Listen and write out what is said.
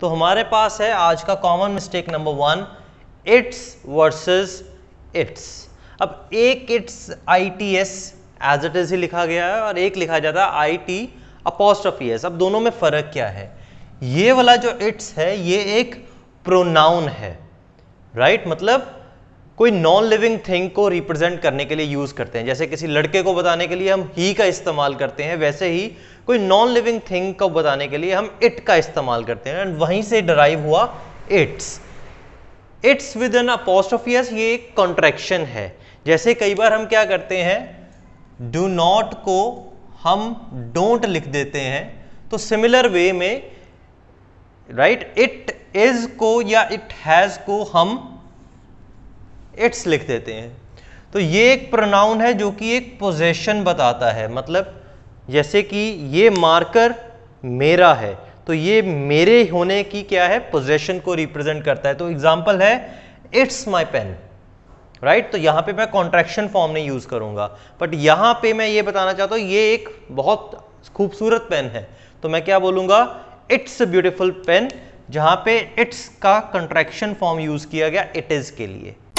तो हमारे पास है आज का common mistake number one it's versus its अब एक it's I T S as it is ही लिखा गया है और एक लिखा जाता है आई टी अपोस्ट्रफी एस अब दोनों में फर्क क्या है ये वाला जो इट्स है ये एक प्रोनाउन है राइट right? मतलब कोई नॉन लिविंग थिंग को रिप्रेजेंट करने के लिए यूज करते हैं जैसे किसी लड़के को बताने के लिए हम ही का इस्तेमाल करते हैं वैसे ही कोई नॉन लिविंग थिंग को बताने के लिए हम इट का इस्तेमाल करते हैं एंड वहीं से डराइव हुआ it's it's with an apostrophes ये एक कॉन्ट्रेक्शन है जैसे कई बार हम क्या करते हैं डू नॉट को हम डोंट लिख देते हैं तो सिमिलर वे में राइट इट इज को या इट हैज को हम इट्स लिख देते हैं तो ये एक प्रोनाउन है जो कि एक पोजेशन बताता है मतलब जैसे कि ये मार्कर मेरा है तो ये मेरे होने की क्या है पोजेशन को रिप्रेजेंट करता है तो एग्जाम्पल है इट्स माई पेन राइट तो यहाँ पे मैं कॉन्ट्रैक्शन फॉर्म नहीं यूज़ करूंगा बट यहां पे मैं ये बताना चाहता हूँ ये एक बहुत खूबसूरत पेन है तो मैं क्या बोलूँगा इट्स ब्यूटिफुल पेन जहाँ पे इट्स का कंट्रैक्शन फॉर्म यूज़ किया गया इट इज़ के लिए